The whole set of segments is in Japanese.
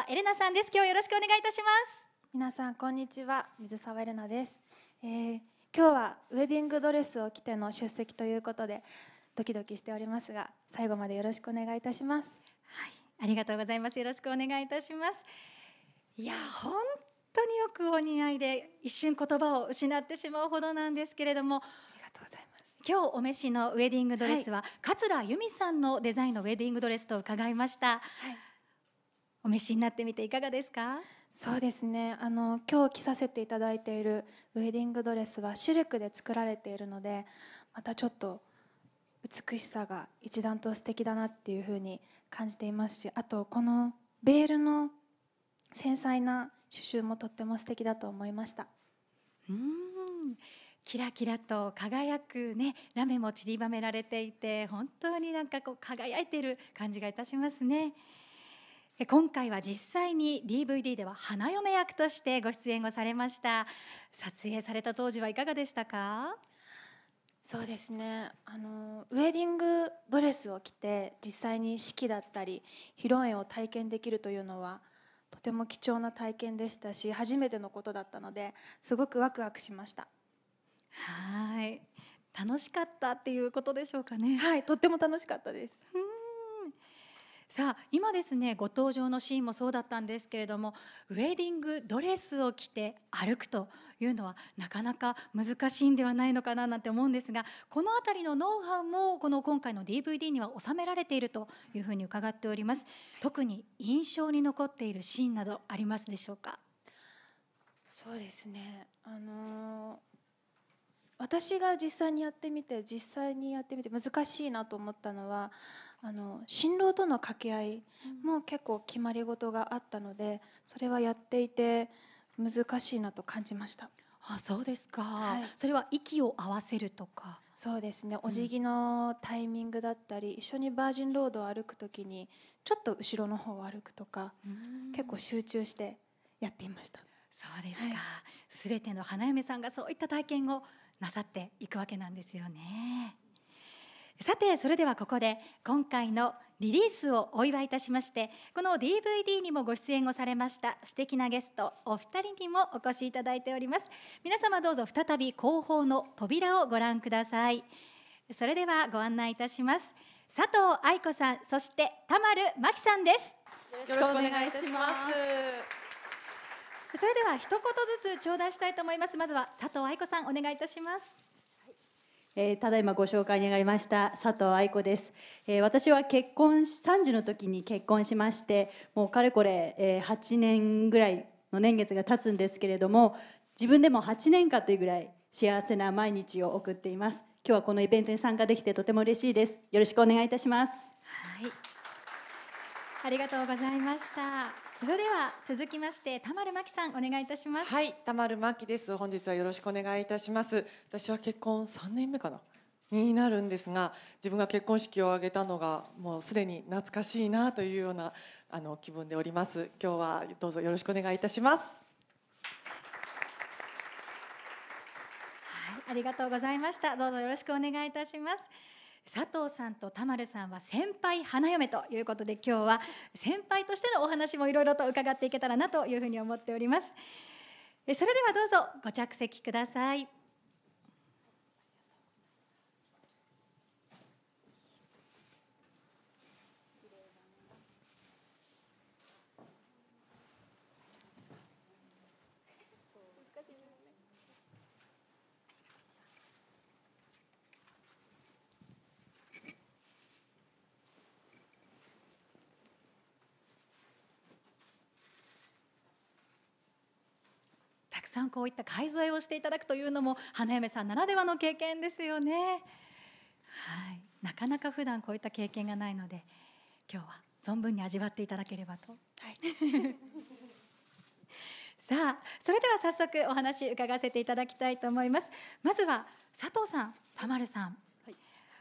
沢エレナさんです今日よろしくお願いいたします皆さんこんにちは水沢エレナです、えー、今日はウェディングドレスを着ての出席ということでドキドキしておりますが最後までよろしくお願いいたしますはいありがとうございますよろしくお願いいたしますいや本当によくお似合いで一瞬言葉を失ってしまうほどなんですけれどもありがとうございます今日お召しのウェディングドレスは、はい、桂由美さんのデザインのウェディングドレスと伺いました、はいお召しになってみていかがですかそうですねあの今日着させていただいているウェディングドレスはシルクで作られているのでまたちょっと美しさが一段と素敵だなっていうふうに感じていますしあとこのベールの繊細な刺繍もとっても素敵だと思いましたうんキラキラと輝くねラメも散りばめられていて本当になんかこう輝いている感じがいたしますね。今回は実際に DVD では花嫁役としてご出演をされました撮影された当時はいかがでしたかそうですねあのウェディングドレスを着て実際に式だったり披露宴を体験できるというのはとても貴重な体験でしたし初めてのことだったのですごくワクワクしましたはい楽しかったっていうことでしょうかねはいとっても楽しかったです、さあ今ですねご登場のシーンもそうだったんですけれどもウェディングドレスを着て歩くというのはなかなか難しいんではないのかななんて思うんですがこの辺りのノウハウもこの今回の DVD には収められているというふうに伺っております特に印象に残っているシーンなどありますでしょうかそうですねあのー、私が実際にやってみて実際にやってみて難しいなと思ったのはあの新郎との掛け合いも結構決まり事があったのでそれはやっていて難しいなと感じました。あそうですか、はい、それは息を合わせるとかそうですねお辞儀のタイミングだったり、うん、一緒にバージンロードを歩く時にちょっと後ろの方を歩くとか結構集中してやっていましたそうですか、す、は、べ、ての花嫁さんがそういった体験をなさっていくわけなんですよね。さてそれではここで今回のリリースをお祝いいたしましてこの DVD にもご出演をされました素敵なゲストお二人にもお越しいただいております皆様どうぞ再び後方の扉をご覧くださいそれではご案内いたします佐藤愛子さんそして田丸真紀さんですよろしくお願いいたしますそれでは一言ずつ頂戴したいと思いますまずは佐藤愛子さんお願いいたしますえただいまご紹介に上がりました佐藤愛子です、え私は結婚30の時に結婚しましてもうかれこれ、えー、8年ぐらいの年月が経つんですけれども自分でも8年かというぐらい幸せな毎日を送っています今日はこのイベントに参加できてとても嬉しいですよろしくお願いいたしますはいありがとうございましたそれでは続きまして田丸真紀さんお願いいたしますはい田丸真紀です本日はよろしくお願いいたします私は結婚3年目かなになるんですが自分が結婚式を挙げたのがもうすでに懐かしいなというようなあの気分でおります今日はどうぞよろしくお願いいたしますはい、ありがとうございましたどうぞよろしくお願いいたします佐藤さんと田丸さんは先輩花嫁ということで今日は先輩としてのお話もいろいろと伺っていけたらなというふうに思っておりますそれではどうぞご着席くださいたくさんこういった介添えをしていただくというのも花嫁さんならではの経験ですよね。はい、なかなか普段こういった経験がないので今日は存分に味わっていただければと。はい さあそれでは早速お話伺わせていただきたいと思いますまずは佐藤さん田丸さん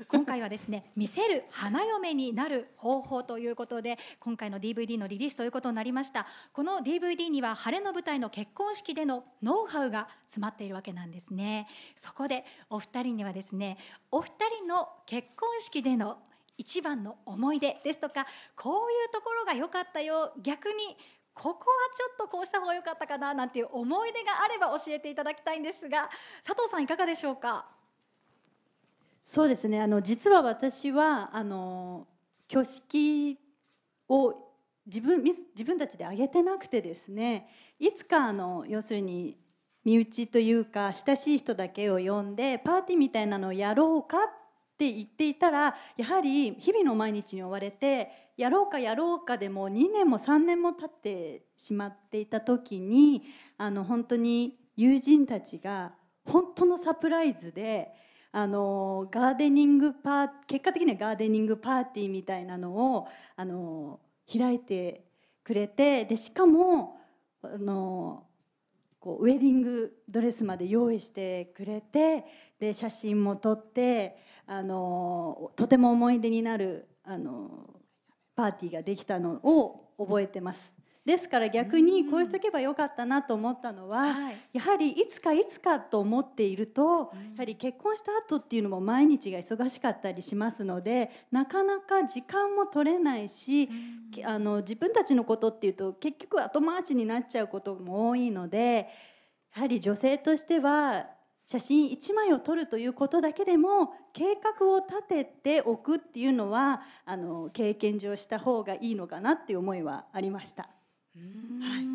今回はですね「見せる花嫁になる方法」ということで今回の DVD のリリースということになりましたこの DVD には晴れの舞台の結婚式でのノウハウが詰まっているわけなんですねそこでお二人にはですねお二人の結婚式での一番の思い出ですとかこういうところが良かったよ逆にここはちょっとこうした方が良かったかななんていう思い出があれば教えていただきたいんですが佐藤さんいかがでしょうかそうですねあの実は私はあの挙式を自分自分たちで挙げてなくてですねいつかあの要するに身内というか親しい人だけを呼んでパーティーみたいなのをやろうかって言っていたらやはり日々の毎日に追われてやろうかやろうかでも2年も3年も経ってしまっていた時にあの本当に友人たちが本当のサプライズで。あのガーデニングパー結果的にはガーデニングパーティーみたいなのをあの開いてくれてでしかもあのこうウェディングドレスまで用意してくれてで写真も撮ってあのとても思い出になるあのパーティーができたのを覚えてます。ですから逆にこうしとけばよかったなと思ったのは、やはりいつかいつかと思っていると、やはり結婚した後っていうのも毎日が忙しかったりしますのでなかなか時間も取れないし、あの自分たちのことっていうと結局後回しになっちゃうことも多いのでやはり女性としては写真1枚を撮るということだけでも計画を立てておくっていうのはあの経験上した方がいいのかなっていう思いはありました。はい